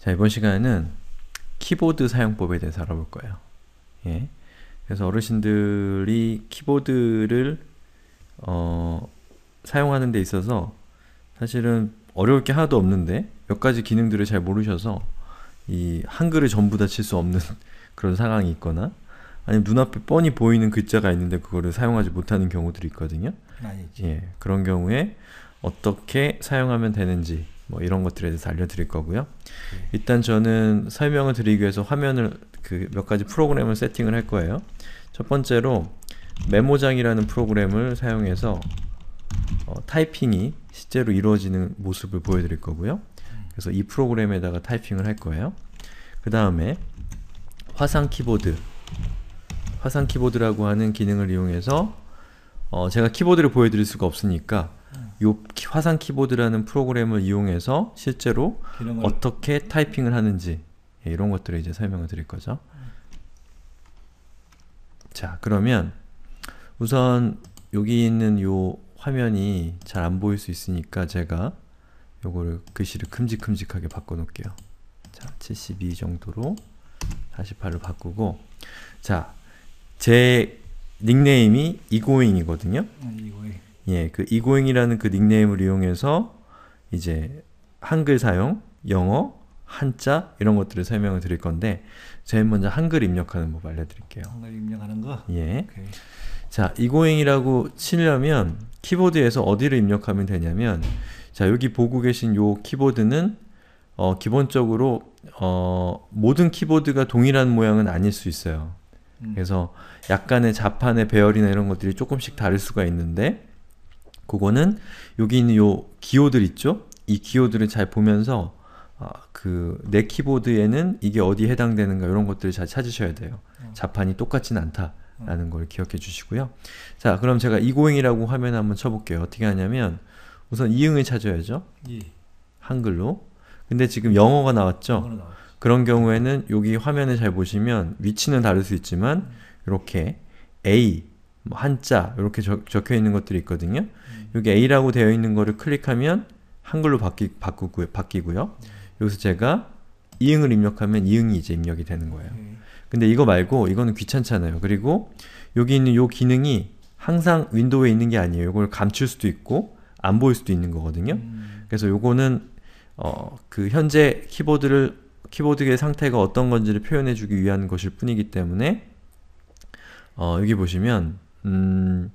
자, 이번 시간에는 키보드 사용법에 대해서 알아볼 거예요. 예. 그래서 어르신들이 키보드를 어, 사용하는 데 있어서 사실은 어려울 게 하나도 없는데 몇 가지 기능들을 잘 모르셔서 이 한글을 전부 다 칠 수 없는 그런 상황이 있거나 아니면 눈앞에 뻔히 보이는 글자가 있는데 그거를 사용하지 못하는 경우들이 있거든요. 아니지. 예, 그런 경우에 어떻게 사용하면 되는지 뭐 이런 것들에 대해서 알려드릴 거고요. 네. 일단 저는 설명을 드리기 위해서 화면을 그 몇 가지 프로그램을 세팅을 할 거예요. 첫 번째로 메모장이라는 프로그램을 사용해서 어, 타이핑이 실제로 이루어지는 모습을 보여드릴 거고요. 그래서 이 프로그램에다가 타이핑을 할 거예요. 그 다음에 화상 키보드 화상 키보드라고 하는 기능을 이용해서 어, 제가 키보드를 보여드릴 수가 없으니까 요 화상 키보드라는 프로그램을 이용해서 실제로 어떻게 타이핑을 하는지 예, 이런 것들을 이제 설명을 드릴 거죠. 자 그러면 우선 여기 있는 요 화면이 잘 안 보일 수 있으니까 제가 요거를 글씨를 큼직큼직하게 바꿔놓을게요. 자, 72 정도로 48로 바꾸고 자, 제 닉네임이 이고잉이거든요. 음, 예, 그 이고잉이라는 그 닉네임을 이용해서 이제 한글 사용, 영어, 한자 이런 것들을 설명을 드릴 건데 제일 먼저 한글 입력하는 법 알려드릴게요. 한글 입력하는 거? 예. 오케이. 자, 이고잉이라고 치려면 키보드에서 어디를 입력하면 되냐면 자, 여기 보고 계신 요 키보드는 어, 기본적으로 어, 모든 키보드가 동일한 모양은 아닐 수 있어요. 음. 그래서 약간의 자판의 배열이나 이런 것들이 조금씩 다를 수가 있는데 그거는 여기 있는 요 기호들 있죠? 이 기호들을 잘 보면서 아, 그내 키보드에는 이게 어디에 해당되는가 이런 것들을 잘 찾으셔야 돼요. 음. 자판이 똑같진 않다라는 음. 걸 기억해 주시고요. 자 그럼 제가 이고잉이라고 화면에 한번 쳐볼게요. 어떻게 하냐면 우선 이응을 찾아야죠. 한글로. 근데 지금 영어가 나왔죠? 그런 경우에는 여기 화면을 잘 보시면 위치는 다를 수 있지만 음. 이렇게 A, 뭐 한자 이렇게 적, 혀 있는 것들이 있거든요. 여기 A라고 되어 있는 거를 클릭하면 한글로 바뀌, 바꾸고요, 바뀌고요. 여기서 제가 이응을 입력하면 이응이 이제 입력이 되는 거예요. 네. 근데 이거 말고 이거는 귀찮잖아요. 그리고 여기 있는 요 기능이 항상 윈도우에 있는 게 아니에요. 이걸 감출 수도 있고 안 보일 수도 있는 거거든요. 음. 그래서 요거는 어, 그 현재 키보드를 키보드의 상태가 어떤 건지를 표현해주기 위한 것일 뿐이기 때문에 어, 여기 보시면 음,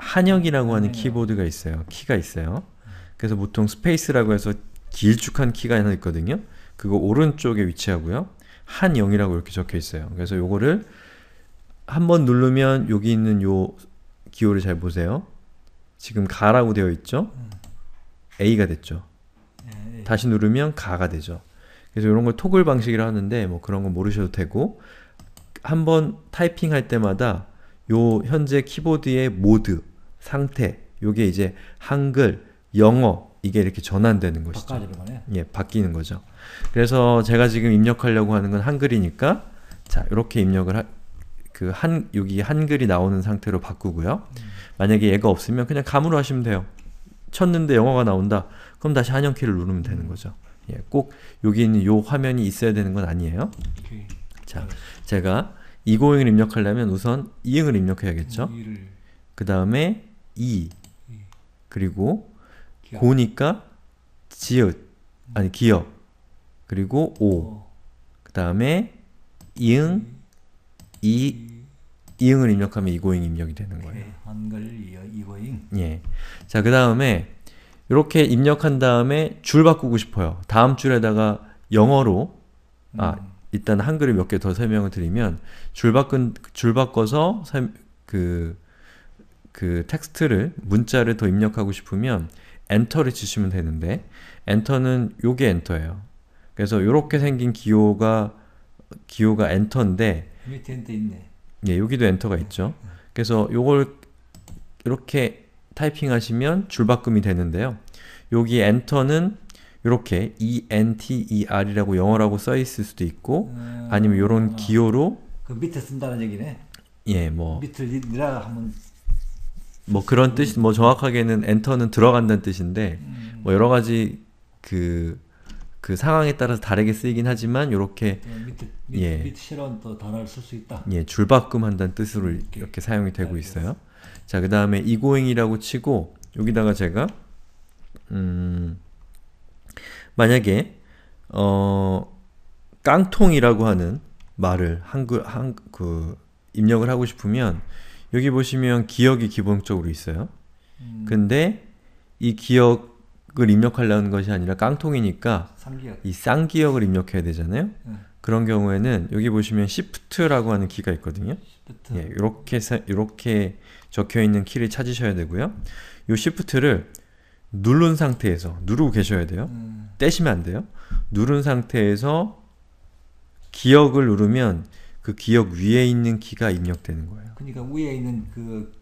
한역이라고 하는 네. 키보드가 있어요. 키가 있어요. 그래서 보통 스페이스라고 해서 길쭉한 키가 하나 있거든요. 그거 오른쪽에 위치하고요. 한영이라고 이렇게 적혀 있어요. 그래서 요거를 한 번 누르면 여기 있는 요 기호를 잘 보세요. 지금 가라고 되어 있죠? 음. A가 됐죠. 네, 다시 누르면 가가 되죠. 그래서 이런 걸 토글 방식이라 하는데 뭐 그런 거 모르셔도 되고 한 번 타이핑할 때마다 요 현재 키보드의 모드 상태, 요게 이제 한글, 영어 이게 이렇게 전환되는 것이죠. 예, 바뀌는 거죠. 그래서 제가 지금 입력하려고 하는 건 한글이니까 자, 이렇게 입력을 하, 그 한, 여기 한글이 나오는 상태로 바꾸고요. 음. 만약에 얘가 없으면 그냥 감으로 하시면 돼요. 쳤는데 영어가 나온다. 그럼 다시 한영키를 누르면 되는 음. 거죠. 예, 꼭 여기 있는 요 화면이 있어야 되는 건 아니에요. 오케이. 자, 제가 이고잉을 입력하려면 우선 이응을 입력해야겠죠. 그 다음에 이 예. 그리고 기업. 고니까 지읒 아니 음. 기역 그리고 오그 다음에 이응 이 이응을 입력하면 이고잉 입력이 되는 거예요. 한글 이고잉. 예. 자, 그 다음에 이렇게 입력한 다음에 줄 바꾸고 싶어요. 다음 줄에다가 영어로 아, 음. 아 일단 한글을 몇 개 더 설명을 드리면 줄 바꾼 줄 바꿔서 세, 그그 텍스트를 문자를 더 입력하고 싶으면 엔터를 치시면 되는데 엔터는 요게 엔터예요. 그래서 요렇게 생긴 기호가 기호가 엔터인데 밑에 엔터 있네. 예, 여기도 엔터가 있죠. 그래서 요걸 이렇게 타이핑하시면 줄바꿈이 되는데요. 여기 엔터는 이렇게 ENTER이라고 영어라고 써 있을 수도 있고 음, 아니면 이런 어. 기호로 그 밑에 쓴다는 얘기네. 예, 뭐 밑을 니라 한번 뭐 그런 뜻이 뭐 정확하게는 엔터는 들어간다는 뜻인데 음. 뭐 여러 가지 그그 그 상황에 따라서 다르게 쓰이긴 하지만 요렇게 예, 밑, 예. 실은 또 단어를 쓸수 있다. 예, 줄바꿈 한다는 뜻으로 음, 이렇게, 이렇게 사용이 되고 알겠습니다. 있어요. 자, 그다음에 이고잉이라고 치고 여기다가 제가 음 만약에 어 깡통이라고 하는 말을 한글 한 그 입력을 하고 싶으면 여기 보시면 기억이 기본적으로 있어요. 음. 근데 이 기억을 입력하려는 것이 아니라 깡통이니까 쌍기역. 이 쌍기역을 입력해야 되잖아요. 음. 그런 경우에는 여기 보시면 Shift라고 하는 키가 있거든요. 이렇게 예, 이렇게 적혀 있는 키를 찾으셔야 되고요. 이 Shift를 누른 상태에서 누르고 계셔야 돼요. 음. 떼시면 안 돼요. 누른 상태에서 기억을 누르면 그 기억 위에 있는 키가 입력되는 거예요. 그러니까 위에 있는 그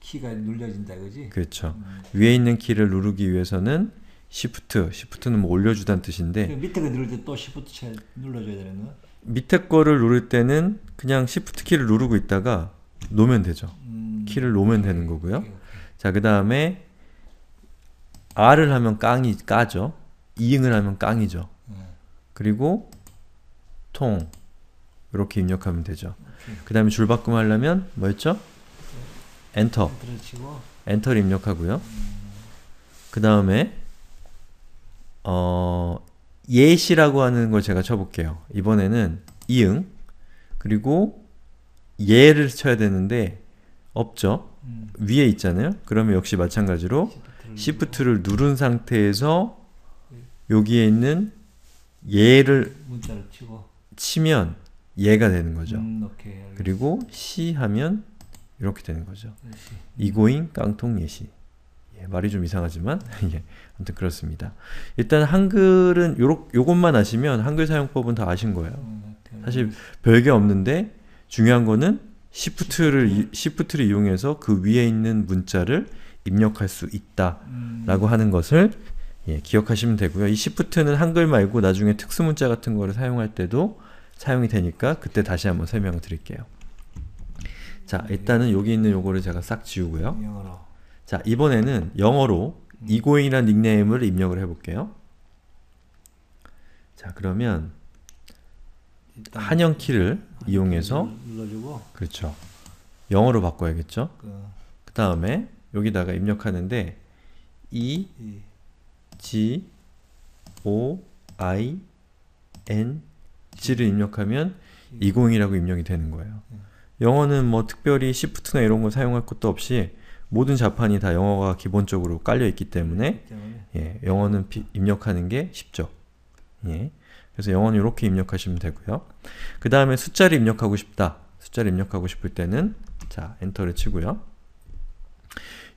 키가 눌려진다 그지? 그렇죠. 음. 위에 있는 키를 누르기 위해서는 시프트, 시프트는 뭐 올려주단 뜻인데 밑에 거 누를 때또 시프트 눌러줘야 되는 거? 밑에 거를 누를 때는 그냥 시프트 키를 누르고 있다가 놓으면 되죠. 음. 키를 놓으면 되는 거고요. 자, 그 다음에 R을 하면 깡이 까죠. 이응을 하면 깡이죠. 음. 그리고 통, 이렇게 입력하면 되죠. 그 다음에 줄바꿈 하려면 뭐였죠? 엔터 엔터를 입력하고요. 그 다음에 어, 예시라고 하는 걸 제가 쳐볼게요. 이번에는 이응 그리고 예를 쳐야 되는데 없죠? 위에 있잖아요? 그러면 역시 마찬가지로 시프트를 누른 상태에서 여기에 있는 예를 치면 얘가 되는 거죠. 음, 오케이, 그리고 시 하면 이렇게 되는 거죠. 네, 이고잉 깡통 예시. 예, 말이 좀 이상하지만 예, 아무튼 그렇습니다. 일단 한글은 요렇, 요것만 아시면 한글 사용법은 다 아신 거예요. 음, 네, 네. 사실 별게 없는데 중요한 거는 시프트를 시프트를 이용해서 그 위에 있는 문자를 입력할 수 있다라고 음. 하는 것을 예, 기억하시면 되고요. 이 시프트는 한글 말고 나중에 특수 문자 같은 거를 사용할 때도 사용이 되니까 그때 다시 한번 설명을 드릴게요. 자, 일단은 여기 있는 요거를 제가 싹 지우고요. 자, 이번에는 영어로 음. 이고잉이라는 닉네임을 입력을 해볼게요. 자, 그러면 한영 키를 이용해서 그렇죠. 영어로 바꿔야겠죠? 그 다음에 여기다가 입력하는데 e, e. G O I N 지를 음. 입력하면 20이라고 입력이 되는 거예요. 음. 영어는 뭐 특별히 시프트나 이런 걸 사용할 것도 없이 모든 자판이 다 영어가 기본적으로 깔려 있기 때문에 예, 영어는 비, 입력하는 게 쉽죠. 예. 그래서 영어는 이렇게 입력하시면 되고요. 그 다음에 숫자를 입력하고 싶다. 숫자를 입력하고 싶을 때는 자 엔터를 치고요.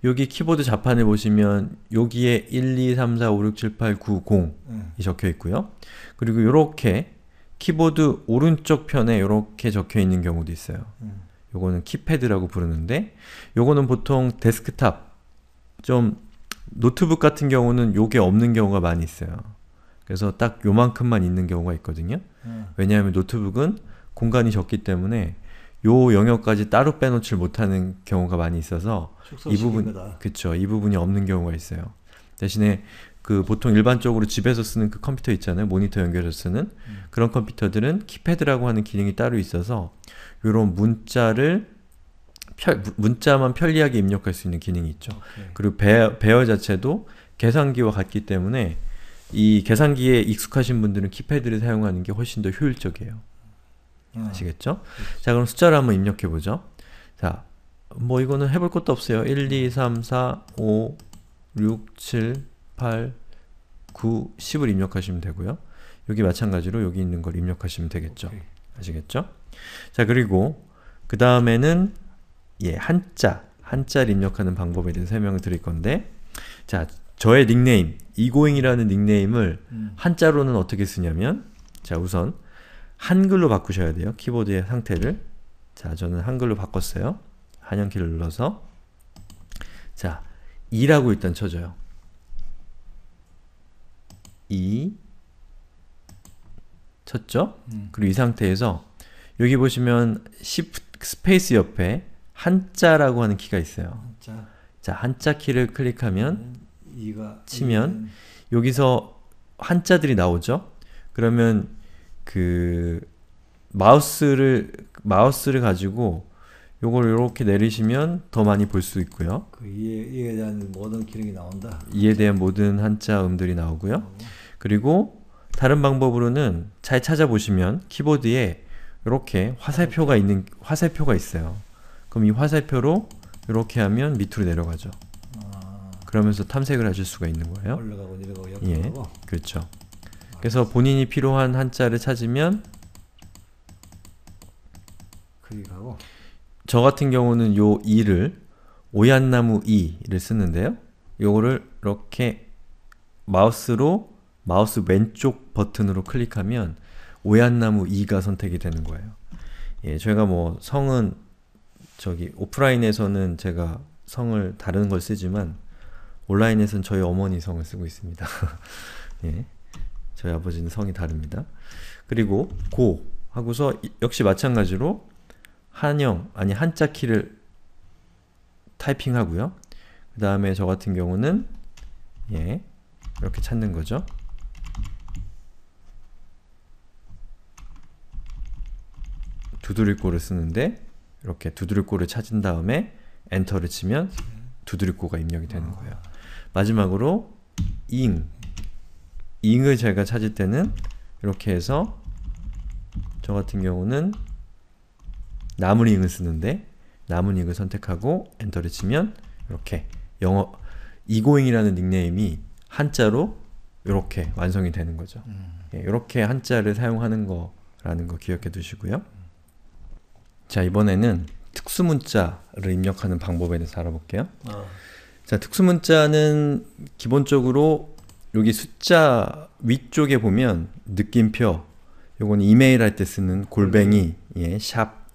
여기 키보드 자판을 보시면 여기에 1, 2, 3, 4, 5, 6, 7, 8, 9, 0이 적혀 있고요. 그리고 이렇게 키보드 오른쪽 편에 이렇게 적혀 있는 경우도 있어요. 음. 요거는 키패드라고 부르는데 요거는 보통 데스크탑 좀 노트북 같은 경우는 요게 없는 경우가 많이 있어요. 그래서 딱 요만큼만 있는 경우가 있거든요. 음. 왜냐하면 노트북은 공간이 적기 때문에 요 영역까지 따로 빼놓질 못하는 경우가 많이 있어서 이 부분 그쵸 이 부분이 없는 경우가 있어요. 대신에 그 보통 일반적으로 집에서 쓰는 그 컴퓨터 있잖아요. 모니터 연결해서 쓰는 음. 그런 컴퓨터들은 키패드라고 하는 기능이 따로 있어서 이런 문자를 편, 문자만 편리하게 입력할 수 있는 기능이 있죠. 오케이. 그리고 배어, 배어 자체도 계산기와 같기 때문에 이 계산기에 익숙하신 분들은 키패드를 사용하는 게 훨씬 더 효율적이에요. 음. 아시겠죠? 그렇지. 자, 그럼 숫자를 한번 입력해 보죠. 자, 뭐 이거는 해볼 것도 없어요. 1, 2, 3, 4, 5, 6, 7, 8, 9, 10을 입력하시면 되고요. 여기 마찬가지로 여기 있는 걸 입력하시면 되겠죠. 오케이. 아시겠죠? 자 그리고 그 다음에는 예 한자, 한자를 입력하는 방법에 대해서 설명을 드릴 건데 자 저의 닉네임, 이고잉이라는 닉네임을 음. 한자로는 어떻게 쓰냐면 자 우선 한글로 바꾸셔야 돼요. 키보드의 상태를 자 저는 한글로 바꿨어요. 한영키를 눌러서 자 2라고 일단 쳐줘요. 2 쳤죠? 음. 그리고 이 상태에서 여기 보시면 Shift 스페이스 옆에 한자라고 하는 키가 있어요. 한자. 자, 한자 키를 클릭하면 음, 이가 치면 이는. 음. 여기서 한자들이 나오죠? 그러면 그 마우스를 마우스를 가지고 요걸 이렇게 내리시면 더 많이 볼 수 있고요. 그 이에, 이에, 대한 모든 기능이 나온다. 이에 대한 모든 한자 음들이 나오고요. 어. 그리고 다른 방법으로는 잘 찾아보시면 키보드에 이렇게 화살표가 있는 화살표가 있어요. 그럼 이 화살표로 이렇게 하면 밑으로 내려가죠. 그러면서 탐색을 하실 수가 있는 거예요. 올라가고 내려가고 옆으로 예, 가고. 그렇죠. 그래서 본인이 필요한 한자를 찾으면 클릭하고 저 같은 경우는 요 이를 오얏나무 이를 쓰는데요. 요거를 이렇게 마우스로 마우스 왼쪽 버튼으로 클릭하면 오얏나무 2가 선택이 되는 거예요. 예, 저희가 뭐 성은 저기 오프라인에서는 제가 성을 다른 걸 쓰지만 온라인에서는 저희 어머니 성을 쓰고 있습니다. 예, 저희 아버지는 성이 다릅니다. 그리고 고 하고서 역시 마찬가지로 한영 아니 한자 키를 타이핑하고요. 그 다음에 저 같은 경우는 예 이렇게 찾는 거죠. 두드릴꼬를 쓰는데 이렇게 두드릴꼬를 찾은 다음에 엔터를 치면 두드릴꼬가 입력이 되는 거예요. 마지막으로 잉 잉을 제가 찾을 때는 이렇게 해서 저 같은 경우는 남은 잉을 쓰는데 남은 잉을 선택하고 엔터를 치면 이렇게 영어 이고잉이라는 닉네임이 한자로 이렇게 완성이 되는 거죠. 음. 예, 이렇게 한자를 사용하는 거라는 거 기억해 두시고요. 자 이번에는 특수문자를 입력하는 방법에 대해서 알아볼게요. 아. 자 특수문자는 기본적으로 여기 숫자 위쪽에 보면 느낌표 요건 이메일 할 때 쓰는 골뱅이, 음. 예, 샵,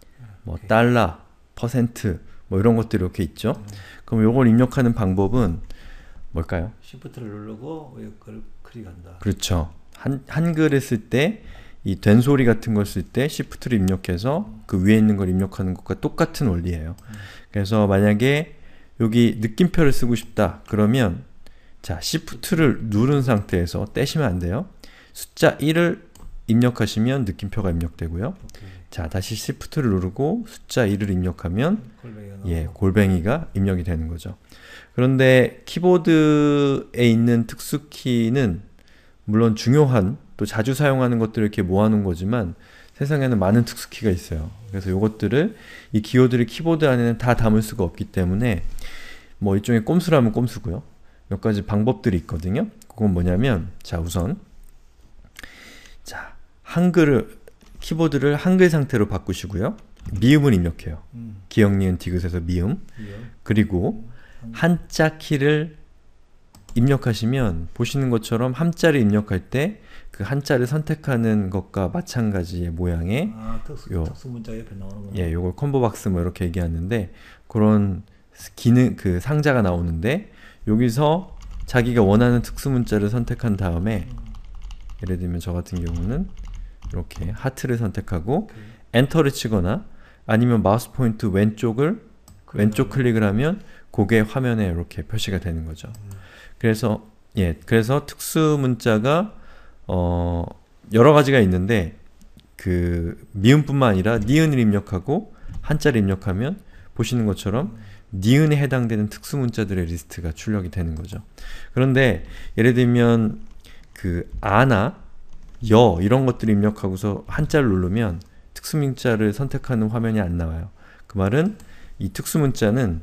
뭐 달러, 퍼센트 뭐 이런 것들이 이렇게 있죠. 음. 그럼 요걸 입력하는 방법은 뭘까요? 시프트를 누르고 클릭한다. 그렇죠. 한, 한글을 때이 된소리 같은 걸 쓸 때 시프트를 입력해서 그 위에 있는 걸 입력하는 것과 똑같은 원리예요. 그래서 만약에 여기 느낌표를 쓰고 싶다 그러면 자 시프트를 누른 상태에서 떼시면 안 돼요. 숫자 1을 입력하시면 느낌표가 입력되고요. 오케이. 자 다시 시프트를 누르고 숫자 1을 입력하면 예 골뱅이가 입력이 되는 거죠. 그런데 키보드에 있는 특수키는 물론 중요한 또 자주 사용하는 것들을 이렇게 모아놓은 거지만 세상에는 많은 특수키가 있어요. 그래서 이것들을 이 기호들을 키보드 안에는 다 담을 수가 없기 때문에 뭐 일종의 꼼수라면 꼼수고요. 몇 가지 방법들이 있거든요. 그건 뭐냐면 자 우선 자 한글을 키보드를 한글 상태로 바꾸시고요. 미음을 입력해요. 음. 기억 니은 디귿에서 미음. 미 그리고 음. 한자 키를 입력하시면 보시는 것처럼 함자를 입력할 때그 한자를 선택하는 것과 마찬가지의 모양의 아, 특수, 요, 특수 문자 옆에 나오는구 예, 요걸 콤보 박스 뭐 이렇게 얘기하는데 그런 기능 그 상자가 나오는데 여기서 자기가 원하는 특수 문자를 선택한 다음에 음. 예를 들면 저 같은 경우는 이렇게 하트를 선택하고 오케이. 엔터를 치거나 아니면 마우스 포인트 왼쪽을 왼쪽 클릭을 하면 그게 화면에 이렇게 표시가 되는 거죠. 음. 그래서 예, 그래서 특수 문자가 어, 여러 가지가 있는데 그 미음뿐만 아니라 니은을 입력하고 한자를 입력하면 보시는 것처럼 니은에 해당되는 특수 문자들의 리스트가 출력이 되는 거죠. 그런데 예를 들면 그 아나 여 이런 것들을 입력하고서 한자를 누르면 특수 문자를 선택하는 화면이 안 나와요. 그 말은 이 특수 문자는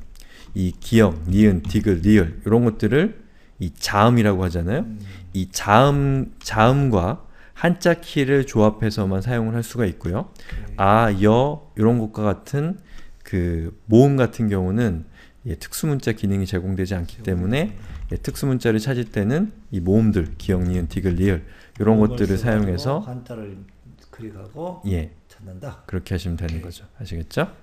이 기역, 니은, 디귿, 리을 이런 것들을 이 자음이라고 하잖아요. 음. 이 자음 자음과 한자 키를 조합해서만 사용을 할 수가 있고요. 네. 아, 여 이런 것과 같은 그 모음 같은 경우는 예, 특수 문자 기능이 제공되지 않기 때문에 예, 특수 문자를 찾을 때는 이 모음들 기역, 니은, 디귿, 리을 이런 것들을 사용해서 한자를 클릭하고 예, 찾는다. 그렇게 하시면 되는 네. 거죠. 아시겠죠?